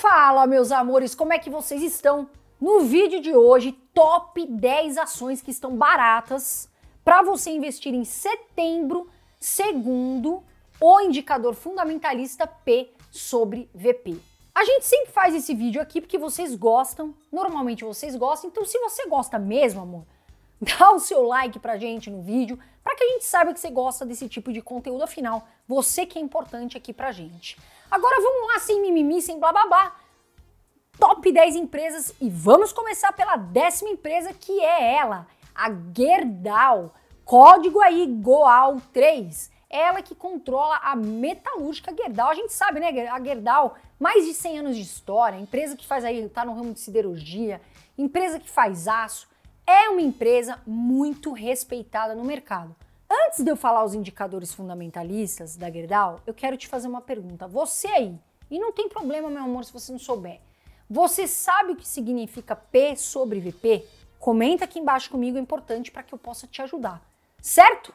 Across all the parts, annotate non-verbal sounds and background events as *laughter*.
Fala, meus amores, como é que vocês estão? No vídeo de hoje, top 10 ações que estão baratas para você investir em setembro, segundo o indicador fundamentalista P sobre VP. A gente sempre faz esse vídeo aqui porque vocês gostam, normalmente vocês gostam, então se você gosta mesmo, amor, *laughs* dá o seu like pra gente no vídeo, para que a gente saiba que você gosta desse tipo de conteúdo, afinal, você que é importante aqui pra gente. Agora vamos lá, sem mimimi, sem blá blá blá. Top 10 empresas e vamos começar pela décima empresa que é ela, a Gerdau. Código aí GOAL3. Ela que controla a metalúrgica Gerdau. A gente sabe, né, a Gerdau, mais de 100 anos de história, empresa que faz aí, tá no ramo de siderurgia, empresa que faz aço, é uma empresa muito respeitada no mercado. Antes de eu falar os indicadores fundamentalistas da Gerdau, eu quero te fazer uma pergunta. Você aí, e não tem problema, meu amor, se você não souber. Você sabe o que significa P sobre VP? Comenta aqui embaixo comigo, é importante para que eu possa te ajudar. Certo?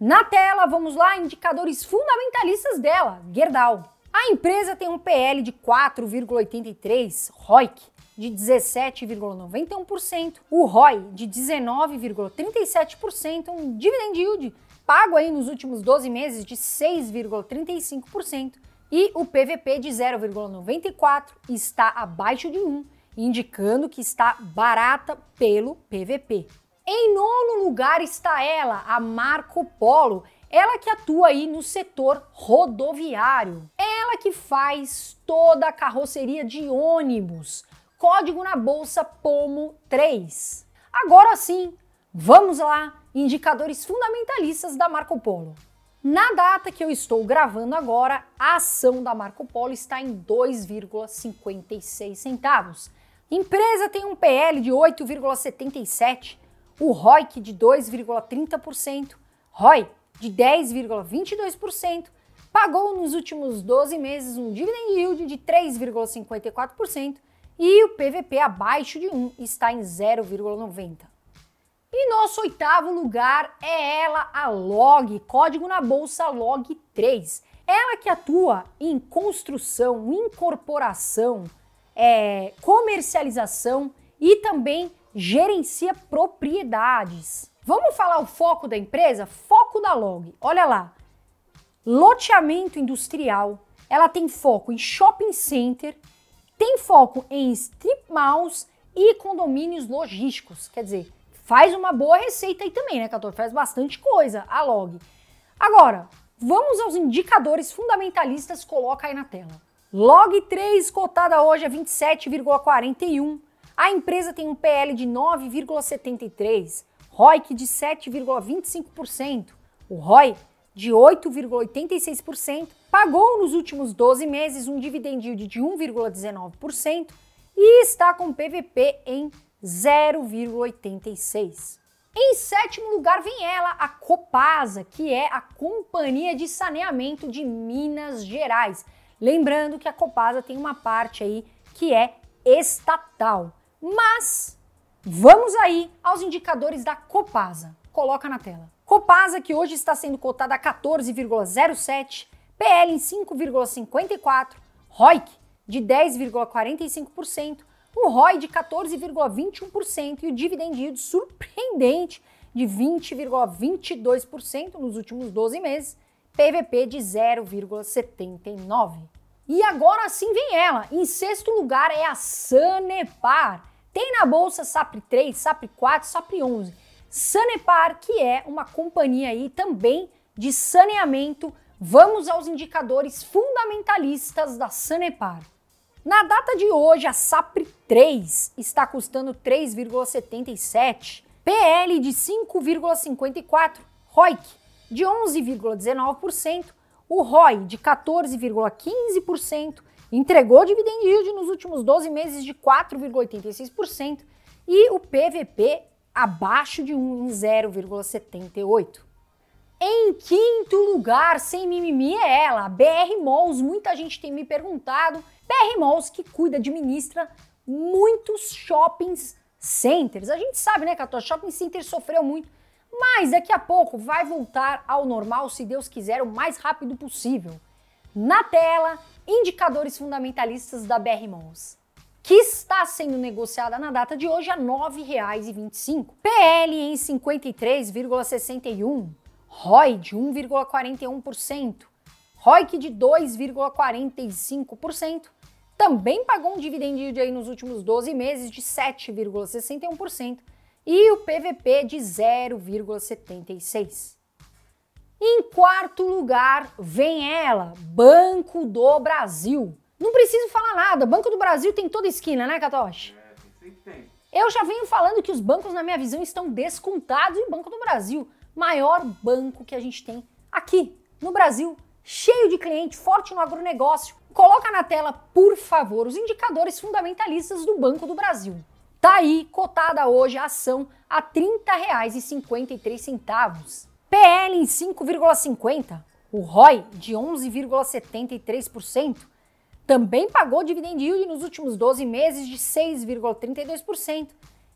Na tela, vamos lá, indicadores fundamentalistas dela, Gerdau. A empresa tem um PL de 4,83, ROIC, de 17,91%, o ROI de 19,37%, um dividend yield pago aí nos últimos 12 meses de 6,35% e o PVP de 0,94 está abaixo de 1, indicando que está barata pelo PVP. Em nono lugar está ela, a Marco Polo, ela que atua aí no setor rodoviário. Ela que faz toda a carroceria de ônibus, código na bolsa POMO3. Agora sim, vamos lá, indicadores fundamentalistas da Marco Polo. Na data que eu estou gravando agora, a ação da Marco Polo está em 2,56 centavos. Empresa tem um PL de 8,77, o ROIC de 2,30%, ROI de 10,22%, pagou nos últimos 12 meses um dividend yield de 3,54% e o PVP abaixo de 1 está em 0,90. E nosso oitavo lugar é ela, a LOG, código na bolsa LOG 3. Ela que atua em construção, incorporação, é, comercialização e também gerencia propriedades. Vamos falar o foco da empresa? Foco da LOG. Olha lá. Loteamento industrial. Ela tem foco em shopping center, tem foco em strip malls e condomínios logísticos. Quer dizer, faz uma boa receita aí também, né, Cator? Faz bastante coisa, a log. Agora, vamos aos indicadores fundamentalistas, coloca aí na tela. Log 3 cotada hoje a é 27,41. A empresa tem um PL de 9,73, ROIC de 7,25%. O ROI de 8,86%, pagou nos últimos 12 meses um dividendo de 1,19% e está com PVP em 0,86%. Em sétimo lugar vem ela, a Copasa, que é a Companhia de Saneamento de Minas Gerais. Lembrando que a Copasa tem uma parte aí que é estatal. Mas vamos aí aos indicadores da Copasa. Coloca na tela. Copasa, que hoje está sendo cotada a 14,07, PL em 5,54, ROIC de 10,45%, o ROI de 14,21% e o dividend yield surpreendente de 20,22% nos últimos 12 meses, PVP de 0,79. E agora sim vem ela. Em sexto lugar é a Sanepar. Tem na bolsa SAPRE 3, SAPRE 4, SAPRE 11 Sanepar, que é uma companhia aí também de saneamento. Vamos aos indicadores fundamentalistas da Sanepar. Na data de hoje, a SAPRE 3 está custando 3,77, PL de 5,54, ROIC de 11,19%, o ROI de 14,15%, entregou dividend yield nos últimos 12 meses de 4,86% e o PVP abaixo de 1 em 0,78. Em quinto lugar, sem mimimi, é ela, a BR Malls. Muita gente tem me perguntado. BR Malls que cuida, administra muitos shoppings centers. A gente sabe, né, que a shopping center sofreu muito, mas daqui a pouco vai voltar ao normal, se Deus quiser, o mais rápido possível. Na tela, indicadores fundamentalistas da BR Malls que está sendo negociada na data de hoje a R$ 9,25. PL em 53,61, ROI de 1,41%, ROIC de 2,45%, também pagou um dividendo aí nos últimos 12 meses de 7,61% e o PVP de 0,76%. Em quarto lugar, vem ela, Banco do Brasil não preciso falar nada. Banco do Brasil tem toda esquina, né, Catoche? É, sempre tem. Eu já venho falando que os bancos, na minha visão, estão descontados e o Banco do Brasil, maior banco que a gente tem aqui no Brasil, cheio de cliente, forte no agronegócio. Coloca na tela, por favor, os indicadores fundamentalistas do Banco do Brasil. Tá aí, cotada hoje a ação a R$ 30,53. PL em 5,50, o ROI de 11,73%, também pagou dividend yield nos últimos 12 meses de 6,32%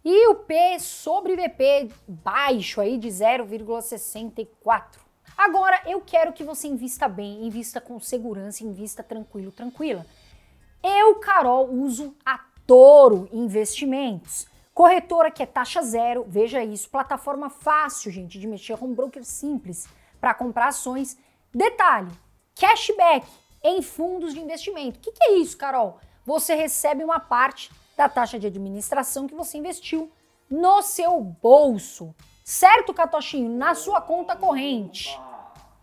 e o P sobre VP baixo aí de 0,64. Agora eu quero que você invista bem, invista com segurança, invista tranquilo, tranquila. Eu, Carol, uso a Toro Investimentos. Corretora que é taxa zero, veja isso, plataforma fácil, gente, de mexer, home broker simples para comprar ações. Detalhe, cashback em fundos de investimento. O que, que é isso, Carol? Você recebe uma parte da taxa de administração que você investiu no seu bolso. Certo, Catochinho? Na sua conta corrente.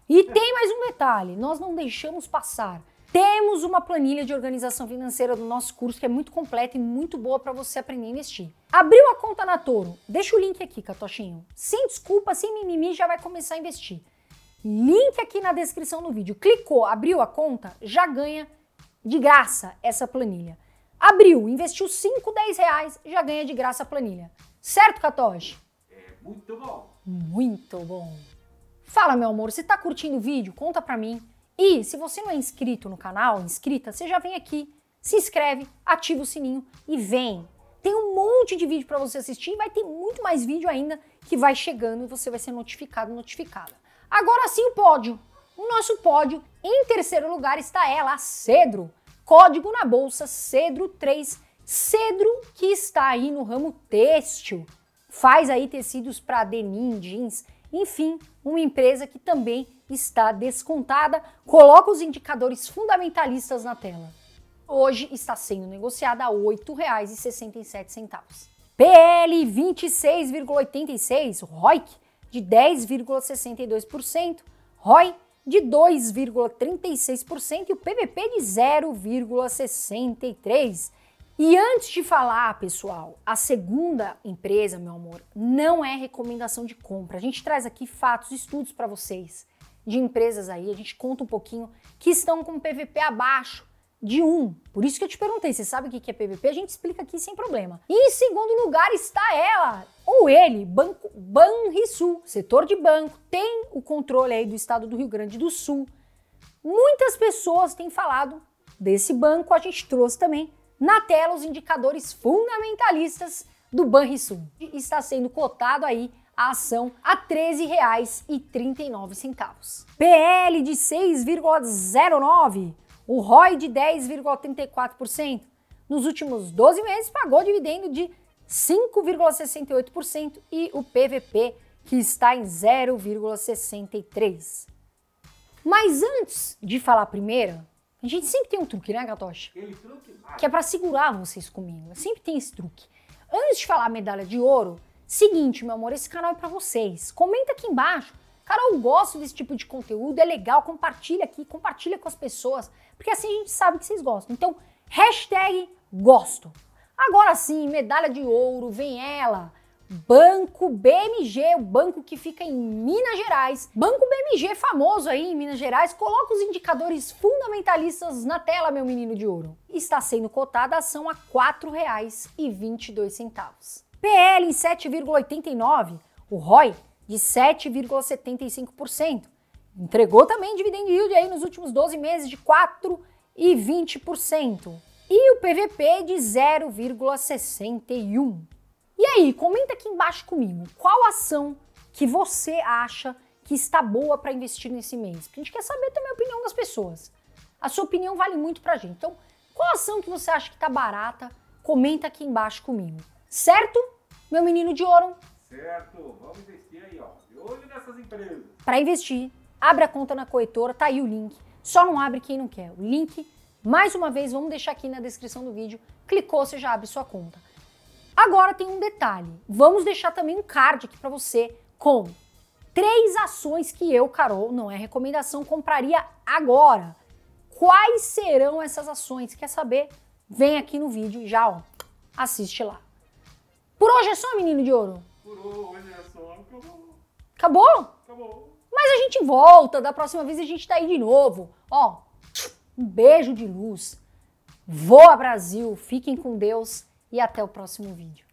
E tem mais um detalhe: nós não deixamos passar. Temos uma planilha de organização financeira do nosso curso que é muito completa e muito boa para você aprender a investir. Abriu a conta na Toro? Deixa o link aqui, Catochinho. Sem desculpa, sem mimimi, já vai começar a investir. Link aqui na descrição do vídeo. Clicou, abriu a conta, já ganha de graça essa planilha. Abriu, investiu 5, 10 reais, já ganha de graça a planilha. Certo, Katoshi? É muito bom. Muito bom. Fala, meu amor, se tá curtindo o vídeo? Conta pra mim. E se você não é inscrito no canal, inscrita, você já vem aqui, se inscreve, ativa o sininho e vem. Tem um monte de vídeo para você assistir e vai ter muito mais vídeo ainda que vai chegando e você vai ser notificado, notificada. Agora sim o pódio. O nosso pódio, em terceiro lugar, está ela, a Cedro. Código na bolsa Cedro 3. Cedro que está aí no ramo têxtil. Faz aí tecidos para denim, jeans, enfim, uma empresa que também está descontada. Coloca os indicadores fundamentalistas na tela. Hoje está sendo negociada a R$ 8,67. PL 26,86, ROIC de 10,62%, ROI de 2,36% e o PVP de 0,63%. E antes de falar, pessoal, a segunda empresa, meu amor, não é recomendação de compra. A gente traz aqui fatos, estudos para vocês de empresas aí, a gente conta um pouquinho que estão com PVP abaixo de um. Por isso que eu te perguntei, você sabe o que é PVP? A gente explica aqui sem problema. E em segundo lugar está ela, ou ele, Banco Banrisul, setor de banco, tem o controle aí do estado do Rio Grande do Sul. Muitas pessoas têm falado desse banco, a gente trouxe também na tela os indicadores fundamentalistas do Banrisul. Está sendo cotado aí a ação a R$ 13,39. PL de 6,09 o ROI de 10,34% nos últimos 12 meses pagou dividendo de 5,68% e o PVP que está em 0,63. Mas antes de falar a primeira, a gente sempre tem um truque, né, Gatoche? Que é para segurar vocês comigo. Sempre tem esse truque. Antes de falar a medalha de ouro, seguinte, meu amor, esse canal é para vocês. Comenta aqui embaixo Cara, eu gosto desse tipo de conteúdo, é legal, compartilha aqui, compartilha com as pessoas, porque assim a gente sabe que vocês gostam. Então, hashtag gosto. Agora sim, medalha de ouro, vem ela. Banco BMG, o banco que fica em Minas Gerais. Banco BMG famoso aí em Minas Gerais, coloca os indicadores fundamentalistas na tela, meu menino de ouro. Está sendo cotada a ação a R$ 4,22. PL em 7,89, o ROI de 7,75%. Entregou também dividend yield aí nos últimos 12 meses de 4,20%. E o PVP de 0,61. E aí, comenta aqui embaixo comigo, qual ação que você acha que está boa para investir nesse mês? Porque a gente quer saber também a opinião das pessoas. A sua opinião vale muito para a gente. Então, qual ação que você acha que está barata? Comenta aqui embaixo comigo. Certo? Meu menino de ouro? Certo, vamos investir essas empresas? Para investir, abre a conta na corretora, tá aí o link. Só não abre quem não quer. O link, mais uma vez, vamos deixar aqui na descrição do vídeo. Clicou, você já abre sua conta. Agora tem um detalhe. Vamos deixar também um card aqui para você com três ações que eu, Carol, não é recomendação, compraria agora. Quais serão essas ações? Quer saber? Vem aqui no vídeo e já, ó, assiste lá. Por hoje é só, menino de ouro. Por hoje é só, acabou. Acabou? Acabou. Mas a gente volta, da próxima vez a gente tá aí de novo. Ó, um beijo de luz. Voa Brasil, fiquem com Deus e até o próximo vídeo.